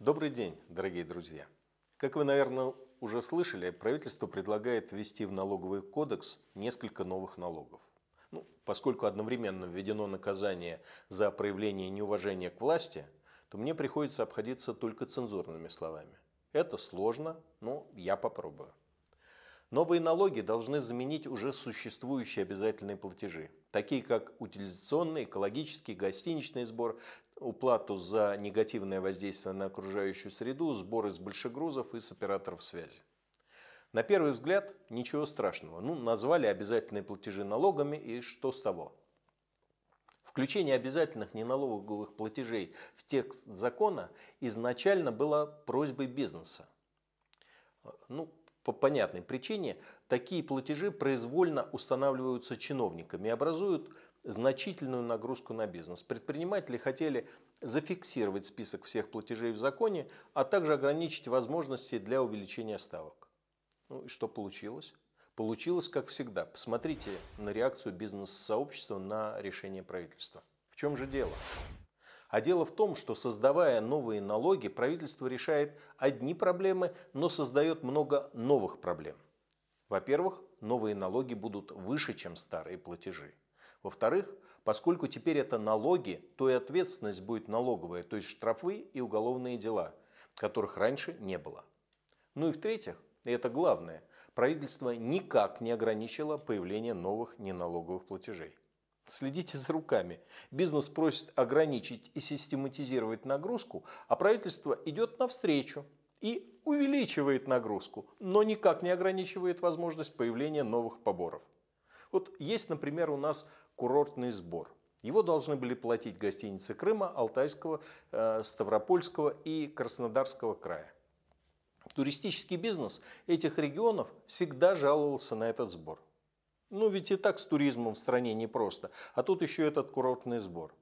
Добрый день, дорогие друзья! Как вы, наверное, уже слышали, правительство предлагает ввести в налоговый кодекс несколько новых налогов. Ну, поскольку одновременно введено наказание за проявление неуважения к власти, то мне приходится обходиться только цензурными словами. Это сложно, но я попробую. Новые налоги должны заменить уже существующие обязательные платежи, такие как утилизационный, экологический, гостиничный сбор, уплату за негативное воздействие на окружающую среду, сборы с большегрузов и с операторов связи. На первый взгляд ничего страшного. Ну, назвали обязательные платежи налогами и что с того? Включение обязательных неналоговых платежей в текст закона изначально было просьбой бизнеса. Ну, по понятной причине такие платежи произвольно устанавливаются чиновниками и образуют значительную нагрузку на бизнес. Предприниматели хотели зафиксировать список всех платежей в законе, а также ограничить возможности для увеличения ставок. Ну и что получилось? Получилось, как всегда. Посмотрите на реакцию бизнес-сообщества на решение правительства. В чем же дело? А дело в том, что создавая новые налоги, правительство решает одни проблемы, но создает много новых проблем. Во-первых, новые налоги будут выше, чем старые платежи. Во-вторых, поскольку теперь это налоги, то и ответственность будет налоговая, то есть штрафы и уголовные дела, которых раньше не было. Ну и в-третьих, и это главное, правительство никак не ограничило появление новых неналоговых платежей. Следите за руками. Бизнес просит ограничить и систематизировать нагрузку, а правительство идет навстречу и увеличивает нагрузку, но никак не ограничивает возможность появления новых поборов. Вот есть, например, у нас курортный сбор. Его должны были платить гостиницы Крыма, Алтайского, э, Ставропольского и Краснодарского края. Туристический бизнес этих регионов всегда жаловался на этот сбор. Ну ведь и так с туризмом в стране непросто. А тут еще этот курортный сбор.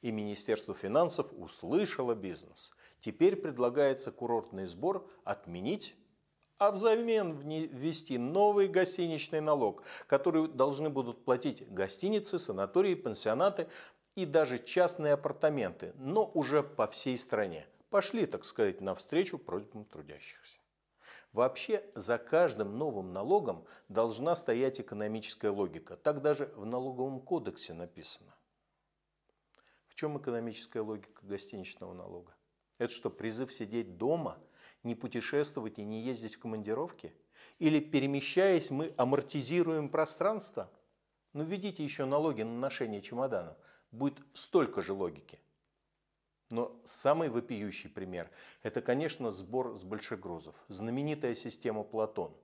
И Министерство финансов услышало бизнес. Теперь предлагается курортный сбор отменить а взамен ввести новый гостиничный налог, который должны будут платить гостиницы, санатории, пансионаты и даже частные апартаменты, но уже по всей стране. Пошли, так сказать, навстречу просьбам трудящихся. Вообще за каждым новым налогом должна стоять экономическая логика. Так даже в налоговом кодексе написано. В чем экономическая логика гостиничного налога? Это что, призыв сидеть дома, не путешествовать и не ездить в командировки? Или перемещаясь, мы амортизируем пространство? Ну, введите еще налоги на ношение чемоданов. Будет столько же логики. Но самый вопиющий пример – это, конечно, сбор с больших грузов. знаменитая система Платон.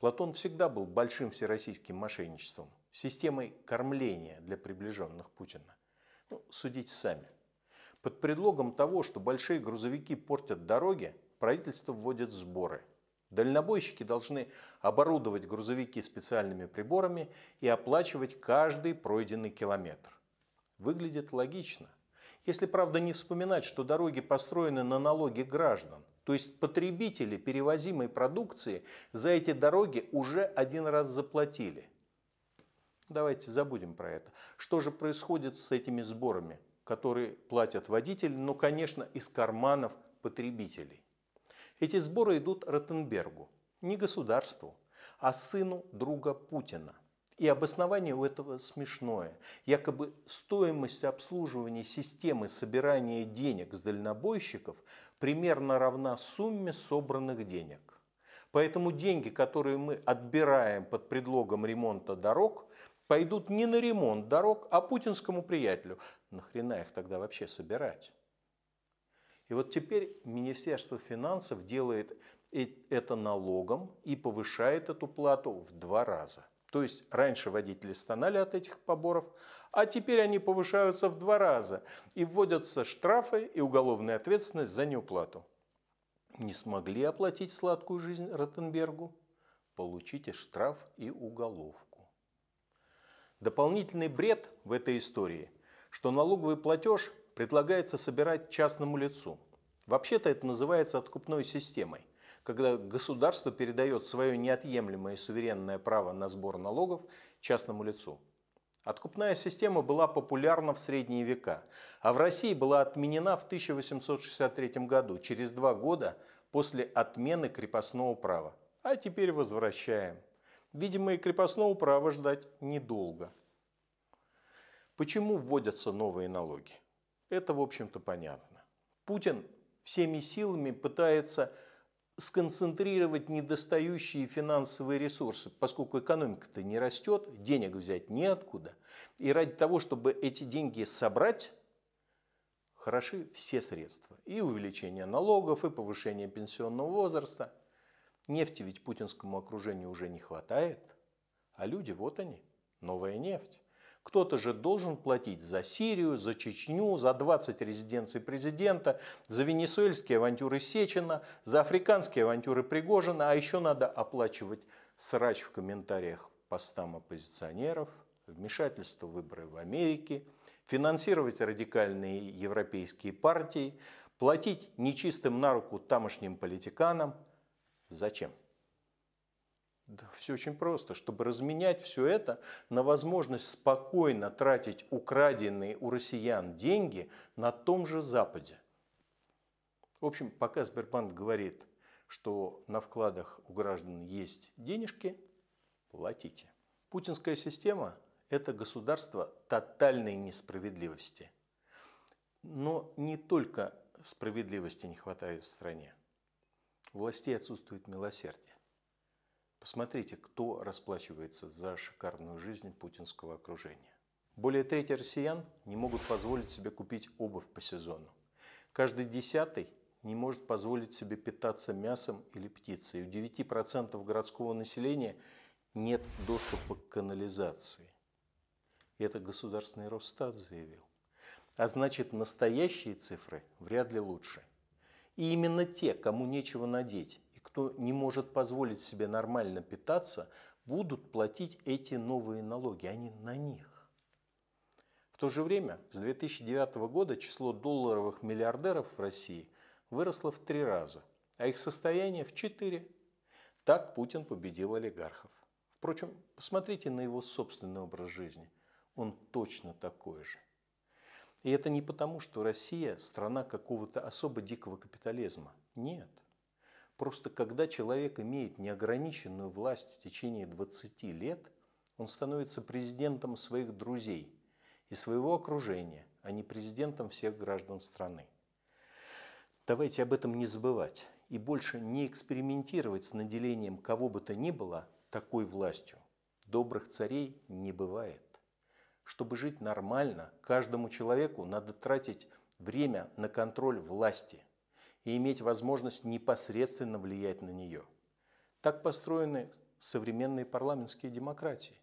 Платон всегда был большим всероссийским мошенничеством, системой кормления для приближенных Путина. Ну, судите сами. Под предлогом того, что большие грузовики портят дороги, правительство вводит сборы. Дальнобойщики должны оборудовать грузовики специальными приборами и оплачивать каждый пройденный километр. Выглядит логично. Если, правда, не вспоминать, что дороги построены на налоги граждан, то есть потребители перевозимой продукции за эти дороги уже один раз заплатили. Давайте забудем про это. Что же происходит с этими сборами, которые платят водители, но, конечно, из карманов потребителей? Эти сборы идут Ротенбергу, не государству, а сыну друга Путина – и обоснование у этого смешное. Якобы стоимость обслуживания системы собирания денег с дальнобойщиков примерно равна сумме собранных денег. Поэтому деньги, которые мы отбираем под предлогом ремонта дорог, пойдут не на ремонт дорог, а путинскому приятелю. Нахрена их тогда вообще собирать? И вот теперь Министерство финансов делает это налогом и повышает эту плату в два раза. То есть раньше водители стонали от этих поборов, а теперь они повышаются в два раза и вводятся штрафы и уголовная ответственность за неуплату. Не смогли оплатить сладкую жизнь Ротенбергу? Получите штраф и уголовку. Дополнительный бред в этой истории, что налоговый платеж предлагается собирать частному лицу. Вообще-то это называется откупной системой когда государство передает свое неотъемлемое суверенное право на сбор налогов частному лицу. Откупная система была популярна в средние века, а в России была отменена в 1863 году, через два года после отмены крепостного права. А теперь возвращаем. Видимо, и крепостного права ждать недолго. Почему вводятся новые налоги? Это, в общем-то, понятно. Путин всеми силами пытается сконцентрировать недостающие финансовые ресурсы, поскольку экономика-то не растет, денег взять неоткуда. И ради того, чтобы эти деньги собрать, хороши все средства. И увеличение налогов, и повышение пенсионного возраста. Нефти ведь путинскому окружению уже не хватает. А люди, вот они, новая нефть. Кто-то же должен платить за Сирию, за Чечню, за 20 резиденций президента, за венесуэльские авантюры Сечина, за африканские авантюры Пригожина, а еще надо оплачивать срач в комментариях постам оппозиционеров, вмешательство в выборы в Америке, финансировать радикальные европейские партии, платить нечистым на руку тамошним политиканам. Зачем? Да все очень просто. Чтобы разменять все это на возможность спокойно тратить украденные у россиян деньги на том же Западе. В общем, пока Сбербанк говорит, что на вкладах у граждан есть денежки, платите. Путинская система – это государство тотальной несправедливости. Но не только справедливости не хватает в стране. У властей отсутствует милосердие. Посмотрите, кто расплачивается за шикарную жизнь путинского окружения. Более трети россиян не могут позволить себе купить обувь по сезону. Каждый десятый не может позволить себе питаться мясом или птицей. У 9% городского населения нет доступа к канализации. Это государственный Росстат заявил. А значит, настоящие цифры вряд ли лучше. И именно те, кому нечего надеть, и кто не может позволить себе нормально питаться, будут платить эти новые налоги, а не на них. В то же время с 2009 года число долларовых миллиардеров в России выросло в три раза, а их состояние в четыре. Так Путин победил олигархов. Впрочем, посмотрите на его собственный образ жизни. Он точно такой же. И это не потому, что Россия – страна какого-то особо дикого капитализма. Нет – Просто когда человек имеет неограниченную власть в течение 20 лет, он становится президентом своих друзей и своего окружения, а не президентом всех граждан страны. Давайте об этом не забывать и больше не экспериментировать с наделением кого бы то ни было такой властью. Добрых царей не бывает. Чтобы жить нормально, каждому человеку надо тратить время на контроль власти – и иметь возможность непосредственно влиять на нее. Так построены современные парламентские демократии.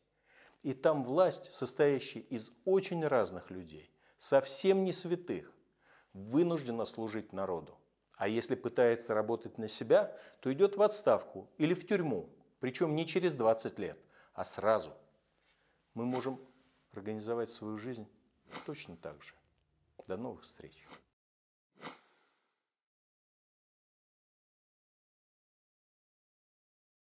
И там власть, состоящая из очень разных людей, совсем не святых, вынуждена служить народу. А если пытается работать на себя, то идет в отставку или в тюрьму, причем не через 20 лет, а сразу. Мы можем организовать свою жизнь точно так же. До новых встреч!